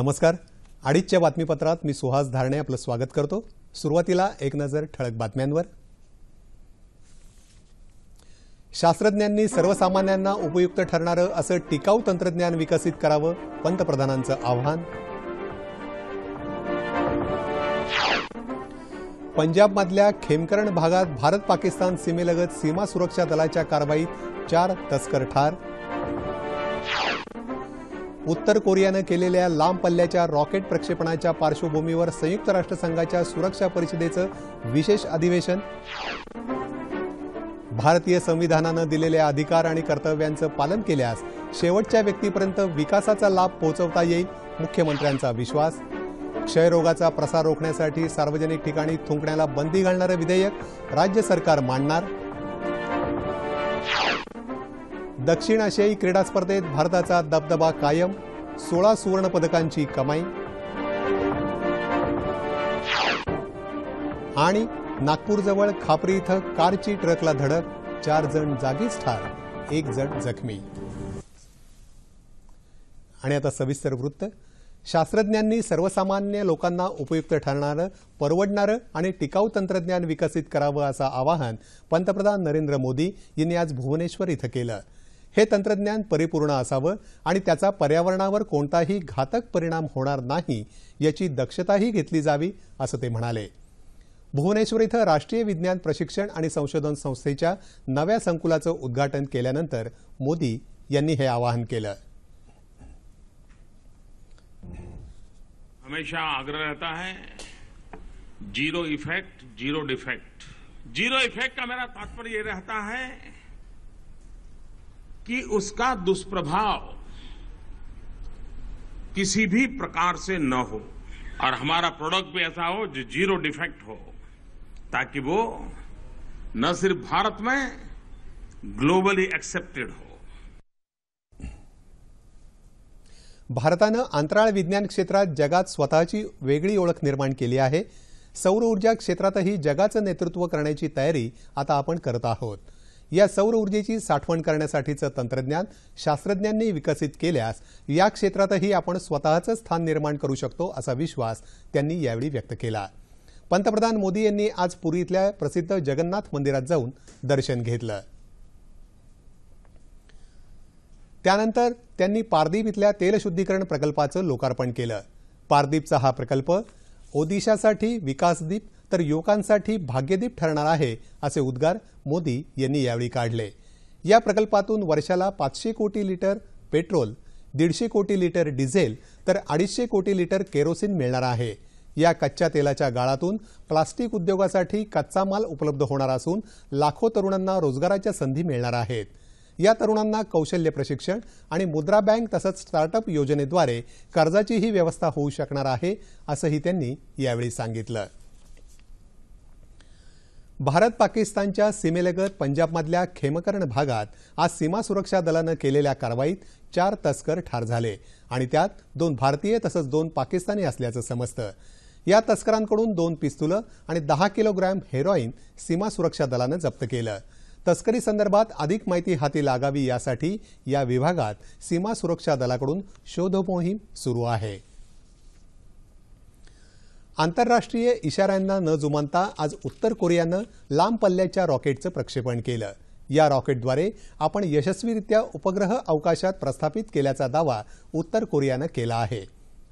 नमस्कार अडीचच्या बातमीपत्रात मी सुहास धारणे आपलं स्वागत करतो सुरुवातीला एक नजर ठळक बातम्यांवर शास्त्रज्ञांनी सर्वसामान्यांना उपयुक्त ठरणारं असं टिकाऊ तंत्रज्ञान विकसित करावं पंतप्रधानांचं आव्हान पंजाबमधल्या खेमकरण भागात भारत पाकिस्तान सीमेलगत सीमा सुरक्षा दलाच्या कारवाईत चार तस्कर ठार उत्तर कोरियानं केलेल्या लांब पल्ल्याच्या रॉकेट प्रक्षेपणाच्या पार्श्वभूमीवर संयुक्त राष्ट्रसंघाच्या सुरक्षा परिषदेचं विशेष अधिवेशन भारतीय संविधानानं दिलेल्या अधिकार आणि कर्तव्यांचं पालन केल्यास शेवटच्या व्यक्तीपर्यंत विकासाचा लाभ पोहोचवता येईल मुख्यमंत्र्यांचा विश्वास क्षयरोगाचा प्रसार रोखण्यासाठी सार्वजनिक ठिकाणी थुंकण्याला बंदी घालणारं विधेयक राज्य सरकार मांडणार दक्षिण आशियाई क्रीडा स्पर्धेत भारताचा दबदबा कायम सोळा सुवर्णपदकांची कमाई आणि नागपूरजवळ खापरी इथं कारची ट्रकला धडक चार जण जागीच ठार एक जण जखमी आणि आता सविस्तर वृत्त शास्त्रज्ञांनी सर्वसामान्य लोकांना उपयुक्त ठरणारं परवडणारं आणि टिकाऊ तंत्रज्ञान विकसित करावं असं आवाहन पंतप्रधान नरेंद्र मोदी यांनी आज भुवनेश्वर इथं केलं हे तंत्रज्ञान परिपूर्ण असावं आणि त्याचा पर्यावरणावर कोणताही घातक परिणाम होणार नाही याची दक्षताही घेतली जावी असं ते म्हणाले भुवनेश्वर इथं राष्ट्रीय विज्ञान प्रशिक्षण आणि संशोधन संस्थेच्या नव्या संकुलाचं उद्घाटन केल्यानंतर मोदी यांनी हे आवाहन केलं हमेशा आग्रह रहता है zero effect zero defect zero effect का मेरा तात्पर्य रहता है कि उसका दुष्प्रभाव किसी भी प्रकार से न हो और हमारा प्रोडक्ट भी ऐसा हो जो जीरो डिफेक्ट हो ताकि वो न सिर्फ भारत में ग्लोबली एक्सेप्टेड हो भारतानं अंतराळ विज्ञान क्षेत्रात जगात स्वतःची वेगळी ओळख निर्माण केली आहे सौर ऊर्जा क्षेत्रातही जगाचं नेतृत्व करण्याची तयारी आता आपण करत आहोत या सौर ऊर्जेची साठवण करण्यासाठीचं तंत्रज्ञान शास्त्रज्ञांनी विकसित केल्यास या क्षेत्रातही आपण स्वतःचं स्थान निर्माण करू शकतो असा विश्वास त्यांनी यावेळी व्यक्त केला पंतप्रधान मोदी यांनी आज पुरी इथल्या प्रसिद्ध जगन्नाथ मंदिरात जाऊन दर्शन घेतलं त्यानंतर त्यांनी पारदीप इथल्या तेलशुद्धीकरण प्रकल्पाचं लोकार्पण केलं पारदीपचा हा प्रकल्प ओदिशासाठी विकासदीप तर युवकांसाठी भाग्यदीप ठरणार आहे असे उद्गार मोदी यांनी यावेळी काढले या प्रकल्पातून वर्षाला पाचशे कोटी लिटर पेट्रोल दीडशे कोटी लिटर डिझेल तर अडीचशे कोटी लिटर केरोसिन मिळणार आहे या कच्च्या तेलाच्या गाळातून प्लास्टिक उद्योगासाठी कच्चा माल उपलब्ध होणार असून लाखो तरुणांना रोजगाराच्या संधी मिळणार आहेत या तरुणांना कौशल्य प्रशिक्षण आणि मुद्रा बँक तसंच स्टार्टअप योजनेद्वारे कर्जाचीही व्यवस्था होऊ शकणार आहे असंही त्यांनी यावेळी सांगितलं भारत पाकिस्तानच्या सीमेलगत पंजाबमधल्या खेमकरण भागात आज सीमा सुरक्षा दलानं केलेल्या कारवाईत चार तस्कर ठार झाले आणि त्यात दोन भारतीय तसंच दोन पाकिस्तानी असल्याचं समजतं या तस्करांकडून दोन पिस्तुलं आणि दहा किलोग्रॅम हेरॉईन सीमा सुरक्षा दलानं जप्त केलं तस्करी संदर्भात अधिक माहिती हाती लागावी यासाठी या विभागात सीमा सुरक्षा दलाकडून शोधमोहीम सुरू आहे आंतरराष्ट्रीय इशाऱ्यांना न जुमानता आज उत्तर कोरियानं लांब पल्ल्याच्या रॉकेटचं प्रक्षेपण केलं या रॉकेटद्वारे आपण यशस्वीरित्या उपग्रह अवकाशात प्रस्थापित केल्याचा दावा उत्तर कोरियानं केला आहे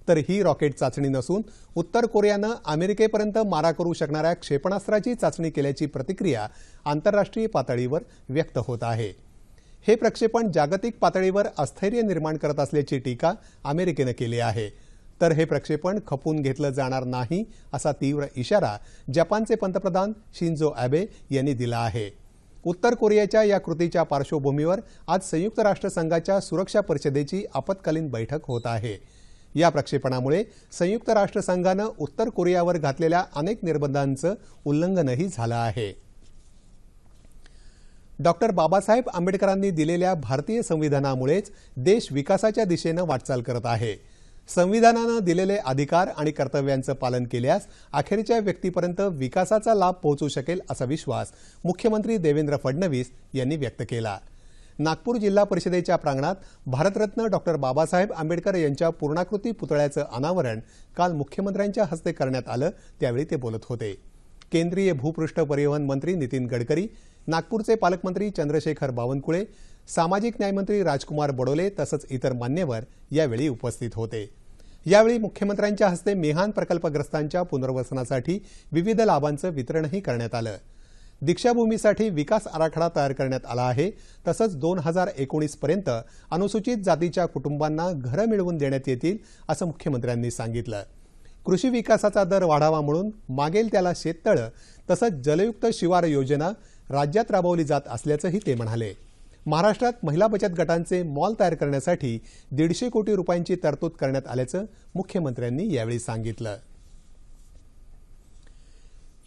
तर ही रॉकेट चाचणी नसून उत्तर कोरियानं अमेरिकेपर्यंत मारा करू शकणाऱ्या क्षेपणास्त्राची चाचणी केल्याची प्रतिक्रिया आंतरराष्ट्रीय पातळीवर व्यक्त होत आहे हे प्रक्षेपण जागतिक पातळीवर अस्थैर्य निर्माण करत असल्याची टीका अमेरिकेनं केली आहे तर हे प्रक्षेपण खपून घेतलं जाणार नाही असा तीव्र इशारा जपानचे पंतप्रधान शिंजो अॅबे यांनी दिला आहे उत्तर कोरियाच्या या कृतीच्या पार्श्वभूमीवर आज संयुक्त राष्ट्रसंघाच्या सुरक्षा परिषदेची आपत्कालीन बैठक होत आहे या प्रक्षेपणामुळे संयुक्त राष्ट्रसंघानं उत्तर कोरियावर घातलेल्या अनेक निर्बंधांचं उल्लंघनही झालं आहे डॉक्टर बाबासाहेब आंबेडकरांनी दिलेल्या भारतीय संविधानामुळेच देश विकासाच्या दिशेनं वाटचाल करत आहे संविधानानं दिलेले अधिकार आणि कर्तव्यांचं पालन केल्यास अखेरच्या व्यक्तीपर्यंत विकासाचा लाभ पोहोचू शकेल असा विश्वास मुख्यमंत्री देवेंद्र फडणवीस यांनी व्यक्त केला नागपूर जिल्हा परिषदेच्या प्रांगणात भारतरत्न डॉक्टर बाबासाहेब आंबेडकर यांच्या पूर्णाकृती पुतळ्याचं अनावरण काल मुख्यमंत्र्यांच्या हस्ते करण्यात आलं त्यावेळी ते बोलत होते केंद्रीय भूपृष्ठ परिवहन मंत्री नितीन गडकरी नागपूरचे पालकमंत्री चंद्रशेखर बावनकुळे सामाजिक न्यायमंत्री राजकुमार बडोले तसंच इतर मान्यवर यावेळी उपस्थित होते यावेळी मुख्यमंत्र्यांच्या हस्ते मेहान प्रकल्पग्रस्तांच्या पुनर्वसनासाठी विविध लाभांचं वितरणही करण्यात आलं दीक्षाभूमीसाठी विकास आराखडा तयार करण्यात आला आहे तसंच दोन हजार एकोणीसपर्यंत अनुसूचित जातीच्या कुटुंबांना घरं मिळवून देण्यात येतील असं मुख्यमंत्र्यांनी सांगितलं कृषी विकासाचा दर वाढावा म्हणून मागेल त्याला शेततळं तसंच जलयुक्त शिवार योजना राज्यात राबवली जात असल्याचंही ते म्हणाले महाराष्ट्रात महिला बचत गटांचे मॉल तयार करण्यासाठी दीडशे कोटी रुपयांची तरतूद करण्यात आल्याचं मुख्यमंत्र्यांनी यावेळी सांगितलं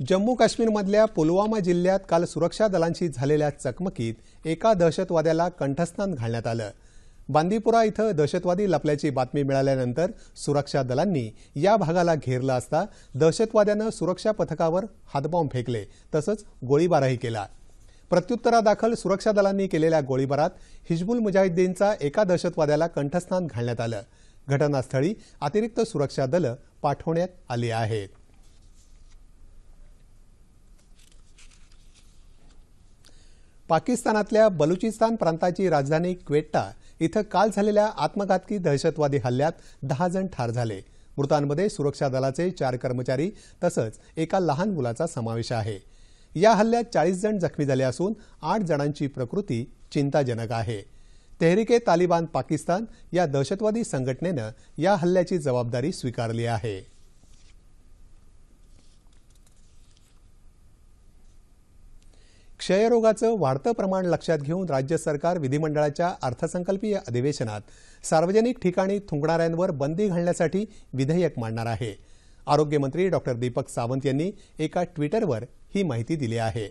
जम्मू काश्मीरमधल्या पुलवामा जिल्ह्यात काल सुरक्षा दलांशी झालेल्या चकमकीत एका दहशतवाद्याला कंठस्नान घालण्यात आलं बांदीपुरा इथं दहशतवादी लपल्याची बातमी मिळाल्यानंतर सुरक्षा दलांनी या भागाला घेरला असता दहशतवाद्यानं सुरक्षा पथकावर हातबॉम्ब फेकले तसंच गोळीबारही केला प्रत्युत्तरादाखल सुरक्षा दलांनी केलेल्या गोळीबारात हिजबुल मुजाहिद्दीनचा एका दहशतवाद्याला कंठस्नान घालण्यात आलं घटनास्थळी अतिरिक्त सुरक्षा दलं पाठवण्यात आली आहेत पाकिस्तानातल्या बलुचिस्तान प्रांताची राजधानी क्वेट्टा इथं काल झालेल्या आत्मघातकी दहशतवादी हल्ल्यात दहा जण ठार झाले मृतांमध्ये सुरक्षा दलाचे चार कर्मचारी तसंच एका लहान मुलाचा समावेश आहे या हल्ल्यात चाळीस जण जखमी झाले असून आठ जणांची प्रकृती चिंताजनक आहे तेहरिके तालिबान पाकिस्तान या दहशतवादी संघटनेनं या हल्ल्याची जबाबदारी स्वीकारली आहे क्षयरोगाचं वाढतं प्रमाण लक्षात घेऊन राज्य सरकार विधिमंडळाच्या अर्थसंकल्पीय अधिवेशनात सार्वजनिक ठिकाणी थुंकणाऱ्यांवर बंदी घालण्यासाठी विधेयक मांडणार आहे आरोग्यमंत्री डॉक्टर दीपक सावंत यांनी एका ट्विटरवर ही माहिती दिली आहे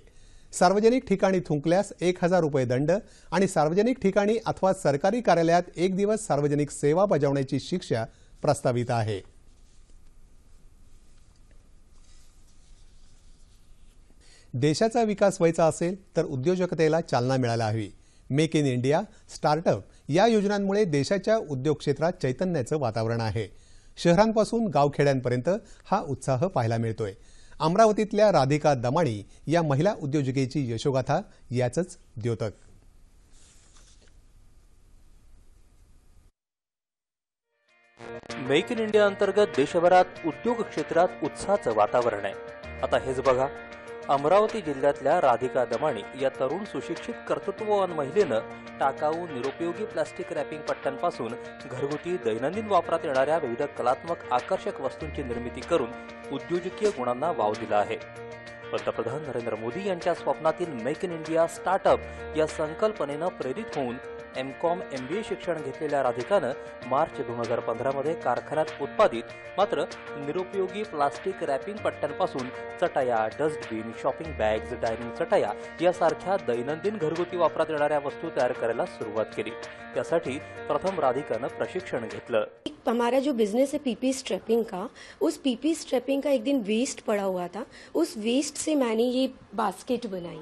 सार्वजनिक ठिकाणी थुंकल्यास एक हजार रुपये दंड आणि सार्वजनिक ठिकाणी अथवा सरकारी कार्यालयात एक दिवस सार्वजनिक सेवा बजावण्याची शिक्षा प्रस्तावित आहे देशाचा विकास व्हायचा असेल तर उद्योजकतेला चालना मिळायला हवी मेक इन इंडिया स्टार्टअप या योजनांमुळे देशाच्या उद्योग क्षेत्रात चैतन्याचं वातावरण आहे शहरांपासून गावखेड्यांपर्यंत हा उत्साह पाहायला मिळतोय अमरावतीतल्या राधिका दमाणी या महिला उद्योजिकेची यशोगाथा याचच द्योतक मेक इन इंडिया अंतर्गत देशभरात उद्योग क्षेत्रात उत्साहाचं वातावरण आहे आता हेच बघा अमरावती जिल्ह्यातल्या राधिका दमाणी या तरुण सुशिक्षित कर्तृत्ववान महिलेनं टाकाऊ निरुपयोगी प्लास्टिक रॅपिंग पट्ट्यांपासून घरगुती दैनंदिन वापरात येणाऱ्या विविध कलात्मक आकर्षक वस्तूंची निर्मिती करून उद्योजकीय गुणांना वाव दिला आहे पंतप्रधान नरेंद्र मोदी यांच्या स्वप्नातील मेक इन इंडिया स्टार्टअप या संकल्पनेनं प्रेरित होऊन M com M B A शिक्षण घेतलेल्या राधिकानं मार्च दोन हजार पंधरामध्ये कारखान्यात उत्पादित मात्र निरुपयोगी प्लास्टिक रॅपिंग पट्ट्यांपासून चटाया डस्टबिन शॉपिंग बॅग्स डायनिंग चटाया यासारख्या दैनंदिन घरगुती वापरात येणाऱ्या वस्तू तयार करायला सुरुवात केली त्यासाठी प्रथम राधिकानं प्रशिक्षण घेतलं हमारा जो बिजनेस है पीपी स्ट्रेपिंग का उस पीपी स्ट्रेपिंग का एक दिन वेस्ट पड़ा हुआ था उस वेस्ट से मैंने ये बास्केट बनाई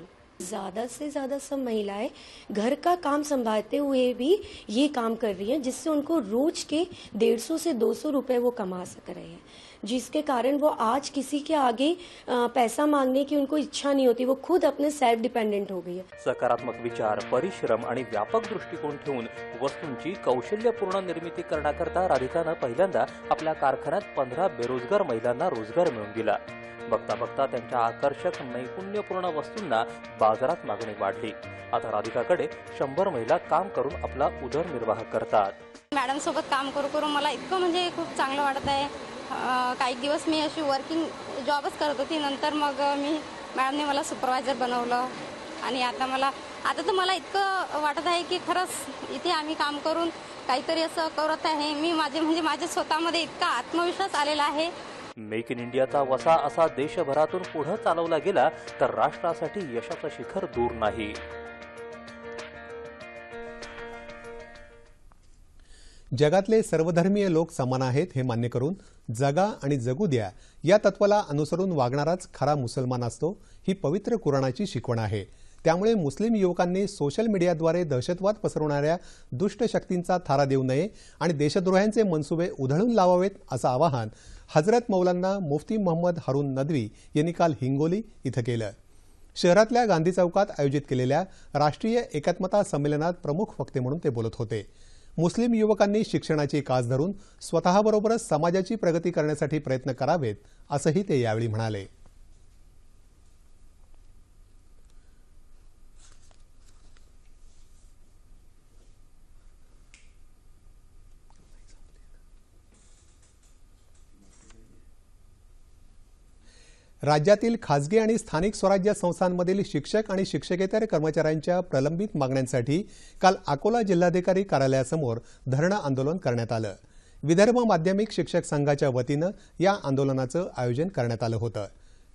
ज़्यादा से ज़्यादा सब महिलाएं घर का काम संभालते हुए भी ये काम कर रही हैं जिससे उनको रोज के डेढ़ सौ से दो सौ रुपए वो कमा सक रहे हैं जिसके कारण वो आज किसी के आगे पैसा मांगने की उनको इच्छा नहीं होती वो खुद अपने सेल्फ डिपेंडेंट हो गई है सकारात्मक विचार परिश्रम और व्यापक दृष्टिकोन वस्तु की कौशल्यपूर्ण करता राधिका ने पहिल्यांदा अपने कारखान्यात पंद्रह बेरोजगार महिला रोजगार मिल दिला बघता बघता त्यांच्या आकर्षक नैपुण्यपूर्ण वस्तूंना बाजारात मागणी वाढली आता राधिकाकडे शंभर महिला काम करून आपला उदरनिर्वाह करतात मॅडम सोबत काम करू करू मला इतकं म्हणजे खूप चांगलं वाटत आहे काही दिवस मी अशी वर्किंग जॉबच करत होती नंतर मग मी मॅडमने मला सुपरवायझर बनवलं आणि आता मला आता तर मला इतकं वाटत आहे की खरंच इथे आम्ही काम करून काहीतरी असं करत आहे मी माझे म्हणजे माझ्या स्वतःमध्ये इतका आत्मविश्वास आलेला आहे मेक इन इंडियाचा वसा असा देशभरातून पुढे चालवला गेला तर राष्ट्रासाठी यशाचं शिखर दूर नाही जगातले सर्वधर्मीय लोक समान आहेत हे मान्य करून जगा आणि जगू द्या या तत्वाला अनुसरून वागणाराच खरा मुसलमान असतो ही पवित्र कुराणाची शिकवण आहे त्यामुळे मुस्लिम युवकांनी सोशल मीडियाद्वारे दहशतवाद पसरवणाऱ्या दुष्ट शक्तींचा थारा देऊ नये आणि देशद्रोह्यांचे मनसुबे उधळून लावावेत असं आवाहन हजरत मौलांना मुफ्ती मोहम्मद हरून नदवी यांनी काल हिंगोली इथं केलं शहरातल्या गांधी चौकात आयोजित केलेल्या राष्ट्रीय एकात्मता संमेलनात प्रमुख वक्ते म्हणून ते बोलत होते मुस्लिम युवकांनी शिक्षणाची कास धरून स्वतःबरोबरच समाजाची प्रगती करण्यासाठी प्रयत्न करावेत असंही ते यावेळी म्हणाले राज्यातील खाजगी आणि स्थानिक स्वराज्य संस्थांमधील शिक्षक आणि शिक्षकेतर कर्मचाऱ्यांच्या प्रलंबित मागण्यांसाठी काल अकोला जिल्हाधिकारी कार्यालयासमोर धरणं आंदोलन करण्यात आलं विदर्भ माध्यमिक शिक्षक संघाच्या वतीनं या आंदोलनाचं आयोजन करण्यात आलं होतं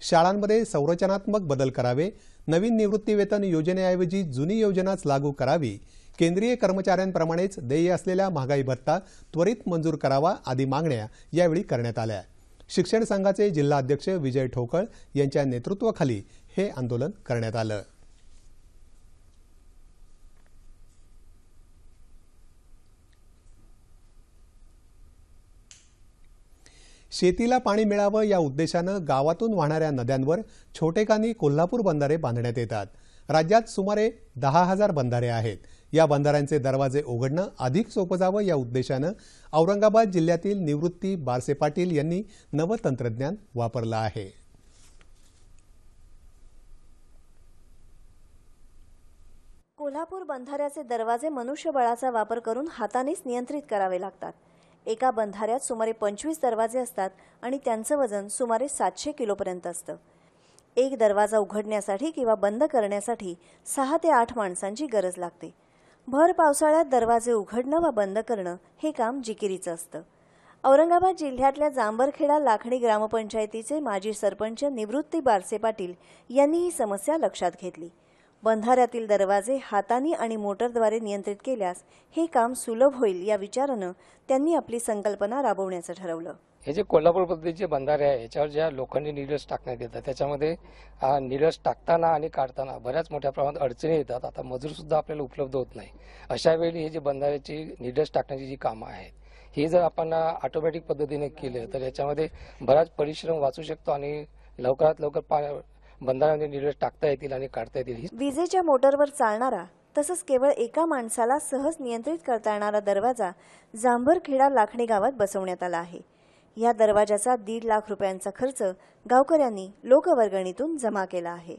शाळांमध्ये संरचनात्मक बदल करावे नवीन निवृत्तीवेतन योजनेऐवजी जुनी योजनाच लागू करावी केंद्रीय कर्मचाऱ्यांप्रमाणेच देय असलेल्या महागाई भत्ता त्वरित मंजूर करावा आदी मागण्या यावेळी करण्यात आल्या शिक्षण संघाचे जिल्हाध्यक्ष विजय ठोकळ यांच्या नेतृत्वाखाली हे आंदोलन करण्यात आलं शेतीला पाणी मिळावं या उद्देशानं गावातून वाहणाऱ्या नद्यांवर छोटेकानी कोल्हापूर बंधारे बांधण्यात येतात राज्यात सुमारे दहा हजार बंधारे आहेत या बंधाऱ्यांचे दरवाजे उघडणं अधिक सोपं जावं या उद्देशानं औरंगाबाद जिल्ह्यातील निवृत्ती बारसे पाटील यांनी नवं तंत्रज्ञान वापरलं आहे कोल्हापूर बंधाऱ्याचे दरवाजे मनुष्यबळाचा वापर करून हातानेच नियंत्रित करावे लागतात एका बंधाऱ्यात सुमारे पंचवीस दरवाजे असतात आणि त्यांचं वजन सुमारे सातशे किलोपर्यंत असतं एक दरवाजा उघडण्यासाठी किंवा बंद करण्यासाठी सहा ते आठ माणसांची गरज लागते भर पावसाळ्यात दरवाजे उघडणं वा बंद करणं हे काम जिकिरीचं असतं औरंगाबाद जिल्ह्यातल्या जांभरखेडा लाखणी ग्रामपंचायतीचे माजी सरपंच निवृत्ती बारसे पाटील यांनी ही समस्या लक्षात घेतली बंधाऱ्यातील दरवाजे हाताने आणि मोटरद्वारे नियंत्रित केल्यास हे काम सुलभ होईल या विचारानं त्यांनी आपली संकल्पना राबवण्याचं ठरवलं हे जे कोल्हापूर पद्धतीचे बंधारे आहे याच्यावर ज्या लोखंडी निरस टाकण्यात येतात त्याच्यामध्ये निरस टाकताना आणि काढताना बऱ्याच मोठ्या प्रमाणात अडचणी येतात आता मजूरसुद्धा आपल्याला उपलब्ध होत नाही अशा वेळी हे जे बंधाऱ्याची निरस टाकण्याची जी कामं आहेत हे जर आपण ऑटोमॅटिक पद्धतीने केलं तर याच्यामध्ये बराच परिश्रम वाचू शकतो आणि लवकरात लवकर बंधाऱ्यामध्ये टाकता येतील आणि काढता येतील विजेच्या मोटरवर चालणारा तसंच केवळ एका माणसाला सहज नियंत्रित करता येणारा दरवाजा जांभरखेडा लाखणी गावात बसवण्यात आला आहे या दरवाजाचा दीड लाख रुपयांचा खर्च गावकऱ्यांनी लोकवर्गणीतून जमा केला आहे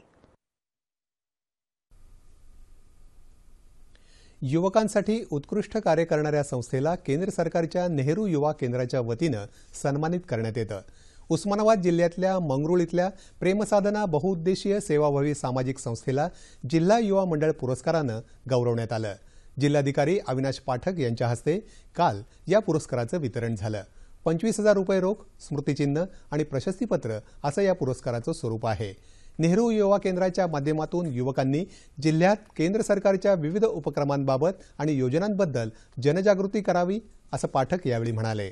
युवकांसाठी उत्कृष्ट कार्य करणाऱ्या संस्थेला केंद्र सरकारच्या नेहरू युवा केंद्राच्या वतीनं सन्मानित करण्यात येतं उस्मानाबाद जिल्ह्यातल्या मंगरुळ इथल्या प्रेमसाधना बहुउद्देशीय सेवाभावी सामाजिक संस्थेला जिल्हा युवा मंडळ पुरस्कारानं गौरवण्यात आलं जिल्हाधिकारी अविनाश पाठक यांच्या हस्ते काल या पुरस्काराचं वितरण झालं पंचवीस हजार रुपये रोख स्मृतिचिन्ह आणि प्रशस्तीपत्र असं या पुरस्काराचं स्वरूप आहे नेहरू युवा केंद्राच्या माध्यमातून युवकांनी जिल्ह्यात केंद्र सरकारच्या विविध उपक्रमांबाबत आणि योजनांबद्दल जनजागृती करावी असं पाठक यावेळी म्हणाले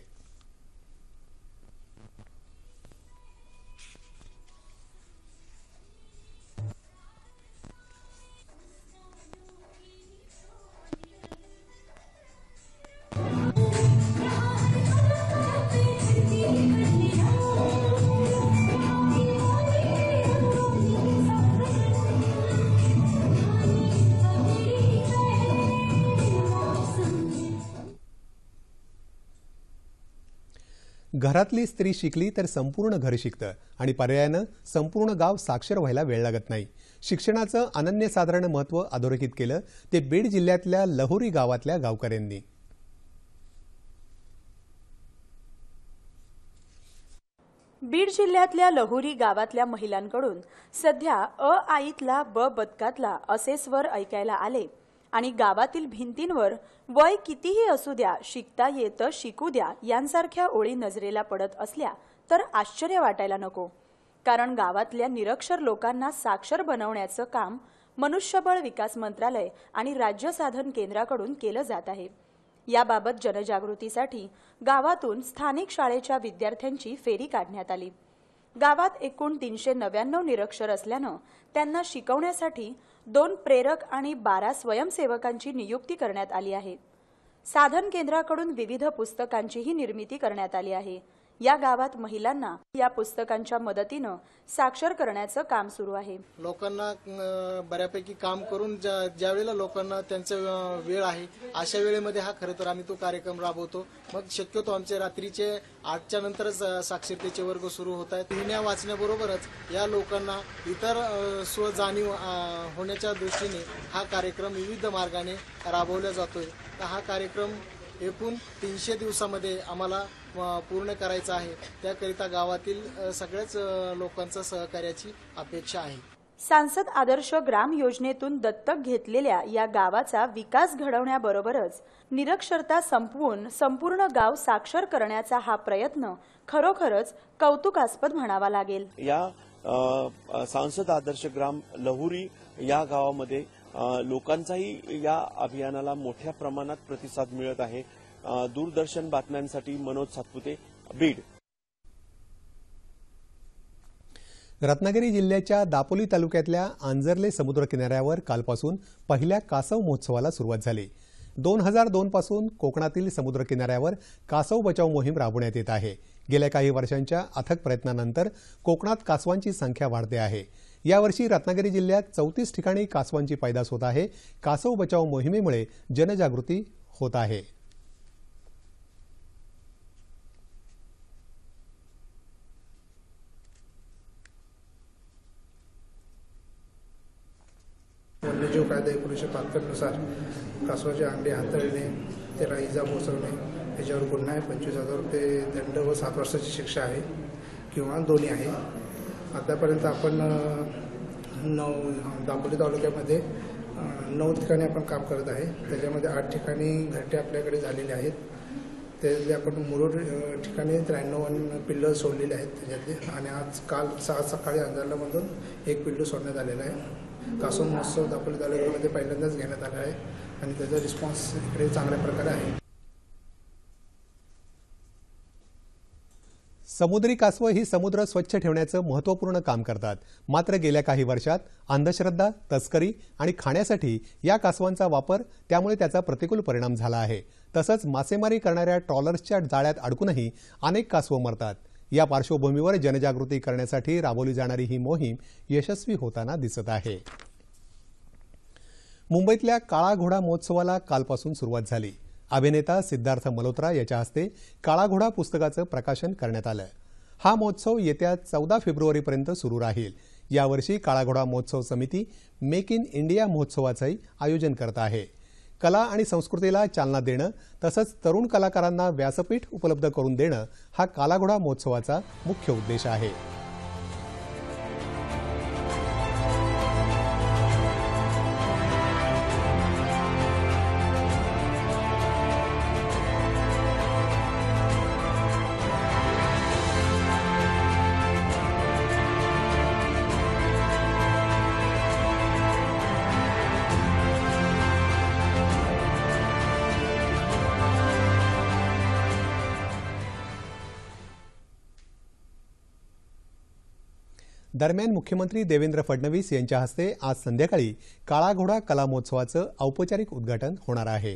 घरातली स्त्री शिकली तर संपूर्ण घर शिकतं आणि पर्यायानं संपूर्ण गाव साक्षर व्हायला वेळ लागत नाही शिक्षणाचं अनन्यसाधारण महत्व अधोरेखित केलं ते बीड जिल्ह्यातल्या लहोरी गावातल्या गावकऱ्यांनी बीड जिल्ह्यातल्या लहोरी गावातल्या महिलांकडून सध्या अ आईतला ब बदकातला असे स्वर ऐकायला आले आणि गावातील भिंतींवर वय कितीही असू द्या शिकता येतं शिकू द्या यांसारख्या ओळी नजरेला पडत असल्या तर आश्चर्य वाटायला नको कारण गावातल्या निरक्षर लोकांना साक्षर बनवण्याचं काम मनुष्यबळ विकास मंत्रालय आणि राज्य साधन केंद्राकडून केलं जात आहे याबाबत जनजागृतीसाठी गावातून स्थानिक शाळेच्या विद्यार्थ्यांची फेरी काढण्यात आली गावात एकूण तीनशे नव्याण्णव निरक्षर असल्यानं त्यांना शिकवण्यासाठी दोन प्रेरक आणि बारा स्वयंसेवकांची नियुक्ती करण्यात आली आहे साधन केंद्राकडून विविध पुस्तकांचीही निर्मिती करण्यात आली आहे या गावात महिलांना या पुस्तकांच्या मदतीनं साक्षर करण्याचं काम सुरू आहे लोकांना बऱ्यापैकी काम करून ज्यावेळेला लोकांना त्यांचा वेळ आहे अशा वेळेमध्ये हा खरं तर आम्ही तो कार्यक्रम राबवतो मग शक्यतो आमचे रात्रीचे आठच्या नंतरच साक्षरतेचे वर्ग सुरू होत आहेत लिहिण्या वाचण्याबरोबरच या लोकांना इतर स्वजाणीव होण्याच्या दृष्टीने हा कार्यक्रम विविध मार्गाने राबवला जातोय तर हा कार्यक्रम एकूण तीनशे दिवसामध्ये आम्हाला पूर्ण करायचा आहे त्याकरिता गावातील सगळ्याच लोकांचा सहकार्याची अपेक्षा आहे सांसद आदर्श ग्राम योजनेतून दत्तक घेतलेल्या या गावाचा विकास घडवण्याबरोबरच निरक्षरता संपवून संपूर्ण गाव साक्षर करण्याचा हा प्रयत्न खरोखरच कौतुकास्पद म्हणावा लागेल या सांसद आदर्श ग्राम लहुरी या गावामध्ये लोकांचाही या अभियानाला मोठ्या प्रमाणात प्रतिसाद मिळत आहे दूरदर्शन बातम्यांसाठी मनोज सातपुते बीड रत्नागिरी जिल्ह्याच्या दापोली तालुक्यातल्या आंजरले समुद्र किनाऱ्यावर कालपासून पहिल्या कासव महोत्सवाला सुरुवात झाली दोन हजार दोन पासून कोकणातील समुद्र किनाऱ्यावर कासव बचाव मोहीम राबवण्यात येत आहे गेल्या काही वर्षांच्या अथक प्रयत्नानंतर कोकणात कासवांची संख्या वाढते आहे यावर्षी रत्नागिरी जिल्ह्यात चौतीस ठिकाणी कासवांची पैदास होत आहे कासव बचाव मोहिमेमुळे जनजागृती होत आहे पात्रनुसार कासवाचे अंडे हाताळणे त्याला इजा पोचवणे त्याच्यावर गुन्हा आहे पंचवीस हजार रुपये दंड व सात वर्षाची शिक्षा आहे किंवा दोन्ही आहे आतापर्यंत आपण नऊ दापोली तालुक्यामध्ये नऊ ठिकाणी आपण काम करत आहे त्याच्यामध्ये आठ ठिकाणी घरटे आपल्याकडे झालेले आहेत त्याच्यातले आपण मुरुड ठिकाणी त्र्याण्णव पिल्लं सोडलेले आहेत त्याच्यातले आणि आज काल सहा सकाळी अंधारणामधून एक पिल्लू सोडण्यात आलेला आहे कासव महोत्सव दापोली तालुक्यामध्ये पहिल्यांदाच घेण्यात आला आहे आणि त्याचा रिस्पॉन्स इकडे चांगल्या प्रकारे आहे समुद्री कासवं ही समुद्र स्वच्छ ठेवण्याचं महत्त्वपूर्ण काम करतात मात्र गेल्या काही वर्षात अंधश्रद्धा तस्करी आणि खाण्यासाठी या कासवांचा वापर त्यामुळे त्याचा प्रतिकूल परिणाम झाला आहे तसंच मासेमारी करणाऱ्या ट्रॉलर्सच्या जाळ्यात अडकूनही अनेक कासवं मरतात या पार्श्वभूमीवर जनजागृती करण्यासाठी राबवली जाणारी ही मोहीम यशस्वी होताना दिसत आहे मुंबईतल्या काळा घोडा महोत्सवाला कालपासून सुरुवात झाली अभिनेता सिद्धार्थ मल्होत्रा याच्या हस्ते काळा घोडा पुस्तकाचं प्रकाशन करण्यात आलं हा महोत्सव येत्या चौदा फेब्रुवारीपर्यंत सुरू राहील यावर्षी काळाघोडा महोत्सव समिती मेक इन इंडिया महोत्सवाचंही आयोजन करत आहे कला आणि संस्कृतीला चालना देणं तसंच तरुण कलाकारांना व्यासपीठ उपलब्ध करून देणं हा कालाघोडा महोत्सवाचा मुख्य उद्देश आहे दरम्यान मुख्यमंत्री देवेंद्र फडणवीस यांच्या हस्ते आज संध्याकाळी काळाघोडा महोत्सवाचं औपचारिक उद्घाटन होणार आहे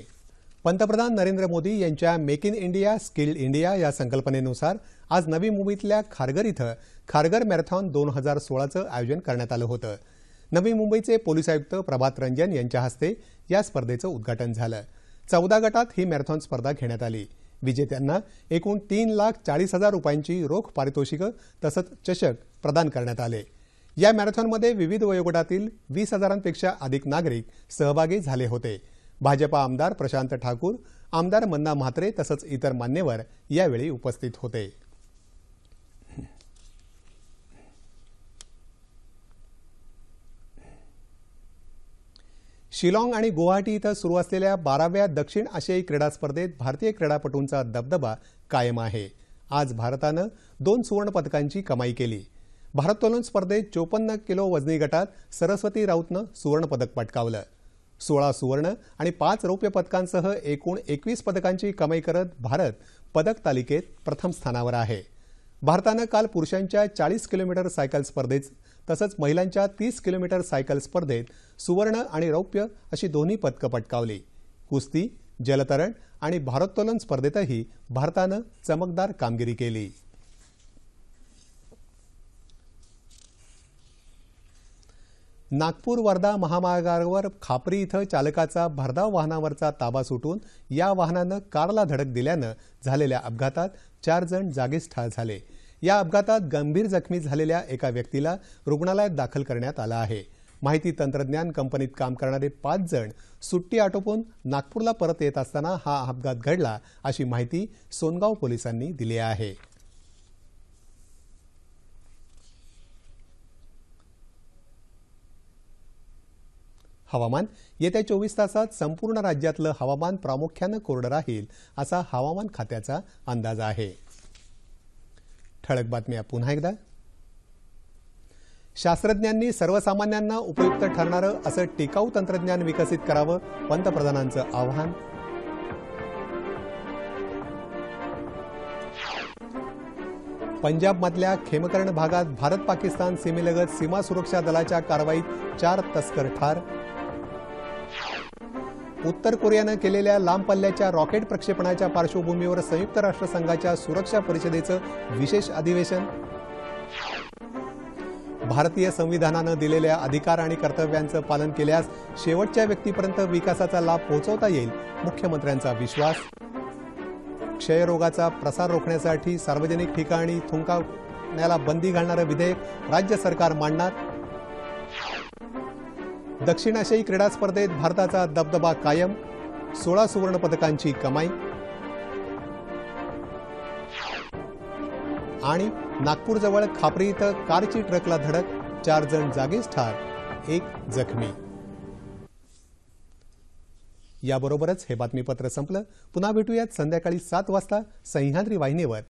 पंतप्रधान नरेंद्र मोदी यांच्या make in India skill India या संकल्पनेनुसार आज नवी मुंबईतल्या खारगर इथं खारगर मॅरेथॉन दोन हजार सोळाचं आयोजन करण्यात आलं होतं नवी मुंबईचे पोलीस आयुक्त प्रभात रंजन यांच्या हस्ते या स्पर्धेचं उद्घाटन झालं चौदा गटात ही मॅरेथॉन स्पर्धा घेण्यात आली विजेत्यांना एकूण तीन लाख चाळीस हजार रुपयांची रोख पारितोषिकं तसंच चषक प्रदान करण्यात आले या मॅरेथॉनमध्ये विविध वयोगटातील वीस हजारांपेक्षा अधिक नागरिक सहभागी झाले होते भाजपा आमदार प्रशांत ठाकूर आमदार मन्ना म्हात्रे तसंच इतर मान्यवर यावेळी उपस्थित होते शिलाँग आणि गुवाहाटी इथं सुरू असलेल्या बाराव्या दक्षिण आशियाई क्रीडा स्पर्धेत भारतीय क्रीडापटूंचा दबदबा कायम आहे आज भारतानं दोन सुवर्णपदकांची कमाई केली भारोत्तोलन स्पर्धेत चोपन्न किलो वजनी गटात सरस्वती राऊतनं सुवर्णपदक पटकावलं सोळा सुवर्ण आणि पाच रौप्य पदकांसह एकूण एकवीस पदकांची कमाई करत भारत पदक तालिकेत प्रथम स्थानावर आहे भारतानं काल पुरुषांच्या चाळीस किलोमीटर सायकल स्पर्धेत तसंच महिलांच्या तीस किलोमीटर सायकल स्पर्धेत सुवर्ण आणि रौप्य अशी दोन्ही पदकं पटकावली कुस्ती जलतरण आणि भारोत्तोलन स्पर्धेतही भारतानं चमकदार कामगिरी केली नागपूर वर्धा महामार्गावर खापरी इथं चालकाचा भरधाव वाहनावरचा ताबा सुटून या वाहनानं कारला धडक दिल्यानं झालेल्या अपघातात चार जण जागीच ठार झाले या अपघातात गंभीर जखमी झालेल्या एका व्यक्तीला रुग्णालयात दाखल करण्यात आला आहे माहिती तंत्रज्ञान कंपनीत काम करणारे पाच जण सुट्टी आटोपून नागपूरला परत येत असताना हा अपघात घडला अशी माहिती सोनगाव पोलिसांनी दिली आहे हवामान येत्या चोवीस तासात संपूर्ण राज्यातलं हवामान प्रामुख्यानं कोरडं राहील असा हवामान खात्याचा अंदाज आहे ठळक बातम्या पुन्हा एकदा शास्त्रज्ञांनी सर्वसामान्यांना उपयुक्त ठरणारं असं टिकाऊ तंत्रज्ञान विकसित करावं पंतप्रधानांचं आवाहन पंजाबमधल्या खेमकरण भागात भारत पाकिस्तान सीमेलगत सीमा सुरक्षा दलाच्या कारवाईत चार तस्कर ठार उत्तर कोरियानं केलेल्या लांब पल्ल्याच्या रॉकेट प्रक्षेपणाच्या पार्श्वभूमीवर संयुक्त राष्ट्रसंघाच्या सुरक्षा परिषदेचं विशेष अधिवेशन भारतीय संविधानानं दिलेल्या अधिकार आणि कर्तव्यांचं पालन केल्यास शेवटच्या व्यक्तीपर्यंत विकासाचा लाभ पोहोचवता येईल मुख्यमंत्र्यांचा विश्वास क्षयरोगाचा प्रसार रोखण्यासाठी सार्वजनिक ठिकाणी थुंकावण्याला बंदी घालणारं विधेयक राज्य सरकार मांडणार दक्षिण आशियाई क्रीडा स्पर्धेत भारताचा दबदबा कायम सोळा सुवर्णपदकांची कमाई आणि नागपूरजवळ खापरी इथं कारची ट्रकला धडक चार जण जागीच ठार एक जखमी याबरोबरच हे बातमीपत्र संपलं पुन्हा भेटूयात संध्याकाळी सात वाजता सह्याद्री वाहिनीवर